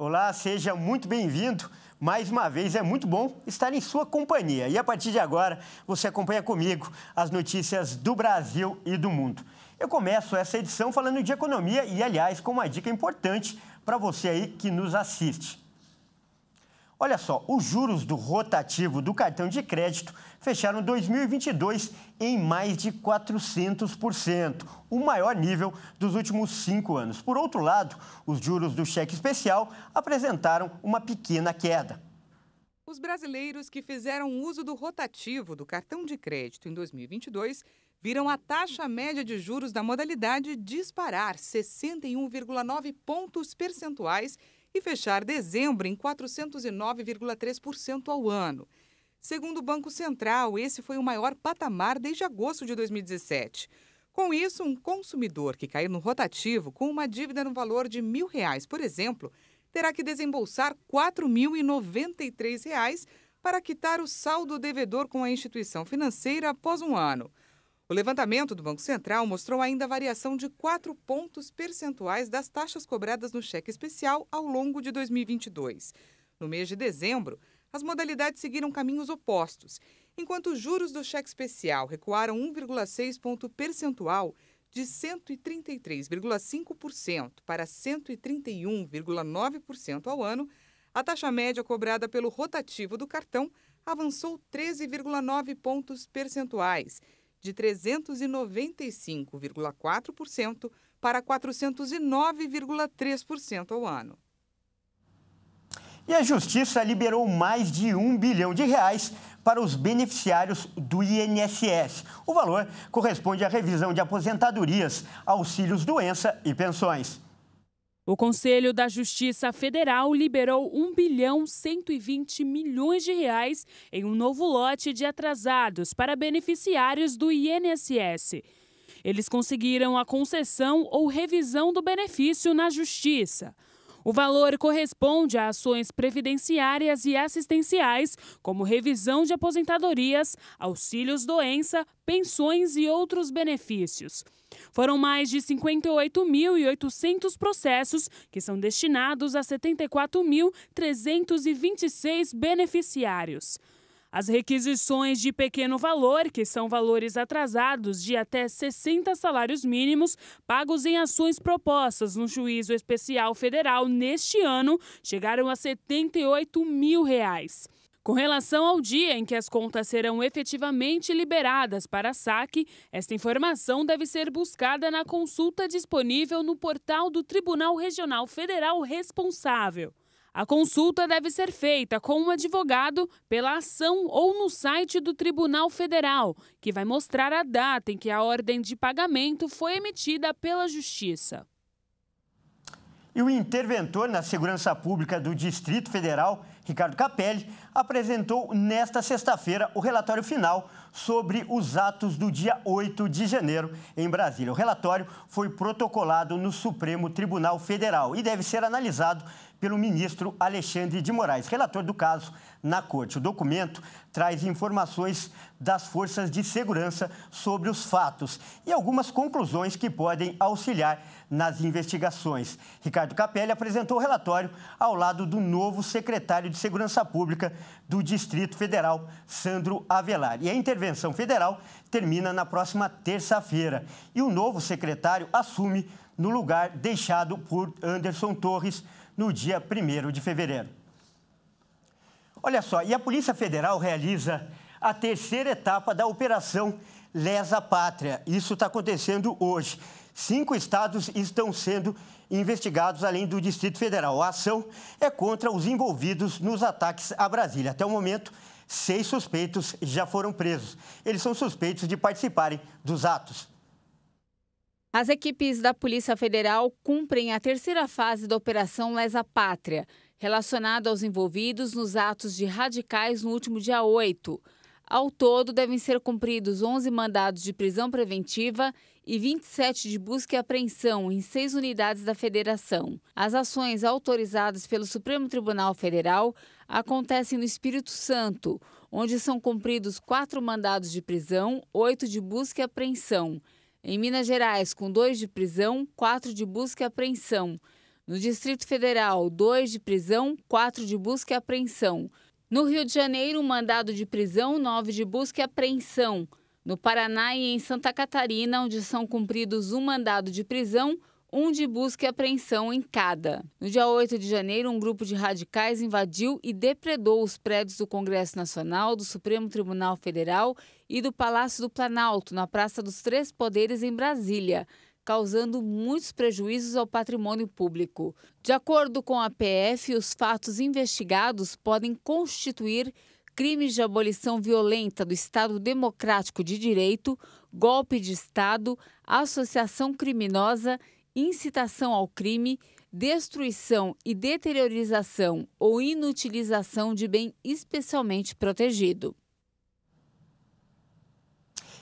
Olá, seja muito bem-vindo. Mais uma vez, é muito bom estar em sua companhia. E a partir de agora, você acompanha comigo as notícias do Brasil e do mundo. Eu começo essa edição falando de economia e, aliás, com uma dica importante para você aí que nos assiste. Olha só, os juros do rotativo do cartão de crédito fecharam 2022 em mais de 400%, o maior nível dos últimos cinco anos. Por outro lado, os juros do cheque especial apresentaram uma pequena queda. Os brasileiros que fizeram uso do rotativo do cartão de crédito em 2022 viram a taxa média de juros da modalidade disparar 61,9 pontos percentuais e fechar dezembro em 409,3% ao ano. Segundo o Banco Central, esse foi o maior patamar desde agosto de 2017. Com isso, um consumidor que cair no rotativo com uma dívida no valor de mil reais, por exemplo, terá que desembolsar R$ reais para quitar o saldo devedor com a instituição financeira após um ano. O levantamento do Banco Central mostrou ainda a variação de 4 pontos percentuais das taxas cobradas no cheque especial ao longo de 2022. No mês de dezembro, as modalidades seguiram caminhos opostos. Enquanto os juros do cheque especial recuaram 1,6 ponto percentual, de 133,5% para 131,9% ao ano, a taxa média cobrada pelo rotativo do cartão avançou 13,9 pontos percentuais de 395,4% para 409,3% ao ano. E a Justiça liberou mais de um bilhão de reais para os beneficiários do INSS. O valor corresponde à revisão de aposentadorias, auxílios doença e pensões. O Conselho da Justiça Federal liberou 1 bilhão 120 milhões de reais em um novo lote de atrasados para beneficiários do INSS. Eles conseguiram a concessão ou revisão do benefício na Justiça. O valor corresponde a ações previdenciárias e assistenciais, como revisão de aposentadorias, auxílios doença, pensões e outros benefícios. Foram mais de 58.800 processos que são destinados a 74.326 beneficiários. As requisições de pequeno valor, que são valores atrasados de até 60 salários mínimos, pagos em ações propostas no Juízo Especial Federal neste ano, chegaram a 78 mil reais. Com relação ao dia em que as contas serão efetivamente liberadas para saque, esta informação deve ser buscada na consulta disponível no portal do Tribunal Regional Federal responsável. A consulta deve ser feita com um advogado pela ação ou no site do Tribunal Federal, que vai mostrar a data em que a ordem de pagamento foi emitida pela Justiça. E o interventor na segurança pública do Distrito Federal, Ricardo Capelli, apresentou nesta sexta-feira o relatório final sobre os atos do dia 8 de janeiro em Brasília. O relatório foi protocolado no Supremo Tribunal Federal e deve ser analisado pelo ministro Alexandre de Moraes, relator do caso na corte. O documento traz informações das forças de segurança sobre os fatos e algumas conclusões que podem auxiliar nas investigações. Ricardo Capelli apresentou o relatório ao lado do novo secretário de Segurança Pública do Distrito Federal, Sandro Avelar. E a intervenção Convenção Federal termina na próxima terça-feira e o novo secretário assume no lugar deixado por Anderson Torres no dia 1 de fevereiro. Olha só, e a Polícia Federal realiza a terceira etapa da operação Lesa Pátria. Isso está acontecendo hoje. Cinco estados estão sendo investigados, além do Distrito Federal. A ação é contra os envolvidos nos ataques à Brasília. Até o momento, Seis suspeitos já foram presos. Eles são suspeitos de participarem dos atos. As equipes da Polícia Federal cumprem a terceira fase da Operação Lesa Pátria, relacionada aos envolvidos nos atos de radicais no último dia 8. Ao todo, devem ser cumpridos 11 mandados de prisão preventiva e 27 de busca e apreensão em seis unidades da Federação. As ações autorizadas pelo Supremo Tribunal Federal acontecem no Espírito Santo, onde são cumpridos quatro mandados de prisão, oito de busca e apreensão. Em Minas Gerais, com dois de prisão, quatro de busca e apreensão. No Distrito Federal, dois de prisão, quatro de busca e apreensão. No Rio de Janeiro, um mandado de prisão, nove de busca e apreensão. No Paraná e em Santa Catarina, onde são cumpridos um mandado de prisão, um de busca e apreensão em cada. No dia 8 de janeiro, um grupo de radicais invadiu e depredou os prédios do Congresso Nacional, do Supremo Tribunal Federal e do Palácio do Planalto, na Praça dos Três Poderes, em Brasília causando muitos prejuízos ao patrimônio público. De acordo com a PF, os fatos investigados podem constituir crimes de abolição violenta do Estado Democrático de Direito, golpe de Estado, associação criminosa, incitação ao crime, destruição e deteriorização ou inutilização de bem especialmente protegido.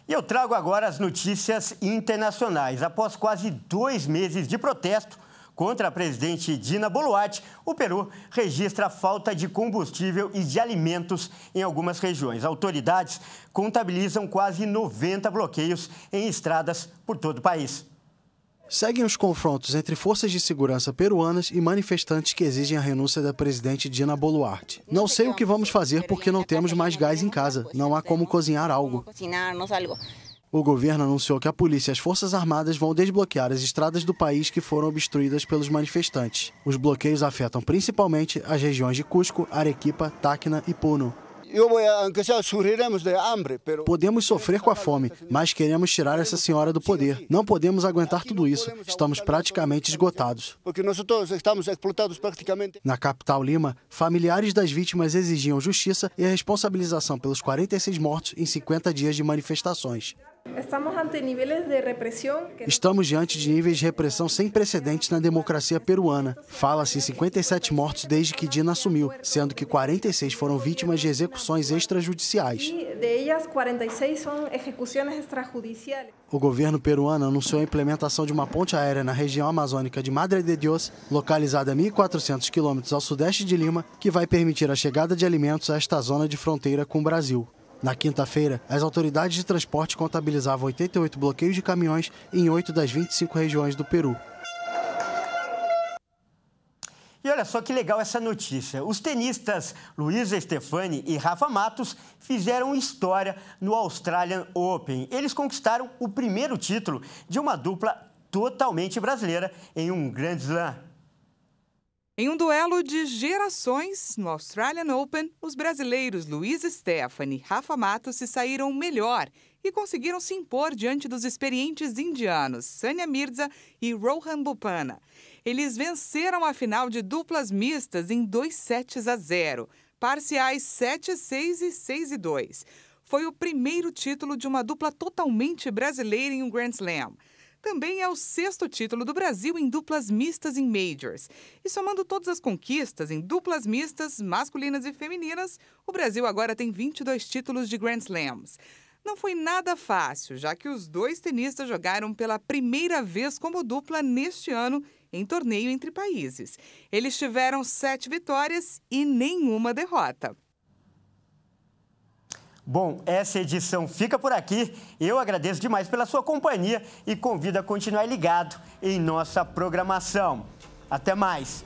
E eu trago agora as notícias internacionais. Após quase dois meses de protesto contra a presidente Dina Boluarte, o Peru registra falta de combustível e de alimentos em algumas regiões. Autoridades contabilizam quase 90 bloqueios em estradas por todo o país. Seguem os confrontos entre forças de segurança peruanas e manifestantes que exigem a renúncia da presidente Dina Boluarte. Não sei o que vamos fazer porque não temos mais gás em casa, não há como cozinhar algo. O governo anunciou que a polícia e as Forças Armadas vão desbloquear as estradas do país que foram obstruídas pelos manifestantes. Os bloqueios afetam principalmente as regiões de Cusco, Arequipa, Tacna e Puno. Eh, podemos sofrer com a fome, mas queremos tirar essa senhora do poder. Não podemos aguentar tudo isso. Estamos praticamente esgotados. Porque nós estamos explotados praticamente. Na capital Lima, familiares das vítimas exigiam justiça e a responsabilização pelos 46 mortos em 50 dias de manifestações. Estamos diante de níveis de repressão sem precedentes na democracia peruana. Fala-se em 57 mortos desde que Dina assumiu, sendo que 46 foram vítimas de execuções extrajudiciais. O governo peruano anunciou a implementação de uma ponte aérea na região amazônica de Madre de Dios, localizada a 1.400 quilômetros ao sudeste de Lima, que vai permitir a chegada de alimentos a esta zona de fronteira com o Brasil. Na quinta-feira, as autoridades de transporte contabilizavam 88 bloqueios de caminhões em 8 das 25 regiões do Peru. E olha só que legal essa notícia. Os tenistas Luísa Stefani e Rafa Matos fizeram história no Australian Open. Eles conquistaram o primeiro título de uma dupla totalmente brasileira em um grande Slam. Em um duelo de gerações no Australian Open, os brasileiros Luiz Stephanie e Rafa Matos se saíram melhor e conseguiram se impor diante dos experientes indianos Sania Mirza e Rohan Bupana. Eles venceram a final de duplas mistas em 2 sets a 0, parciais 7-6 e 6 e 2. Foi o primeiro título de uma dupla totalmente brasileira em um Grand Slam. Também é o sexto título do Brasil em duplas mistas em majors. E somando todas as conquistas em duplas mistas, masculinas e femininas, o Brasil agora tem 22 títulos de Grand Slams. Não foi nada fácil, já que os dois tenistas jogaram pela primeira vez como dupla neste ano em torneio entre países. Eles tiveram sete vitórias e nenhuma derrota. Bom, essa edição fica por aqui. Eu agradeço demais pela sua companhia e convido a continuar ligado em nossa programação. Até mais!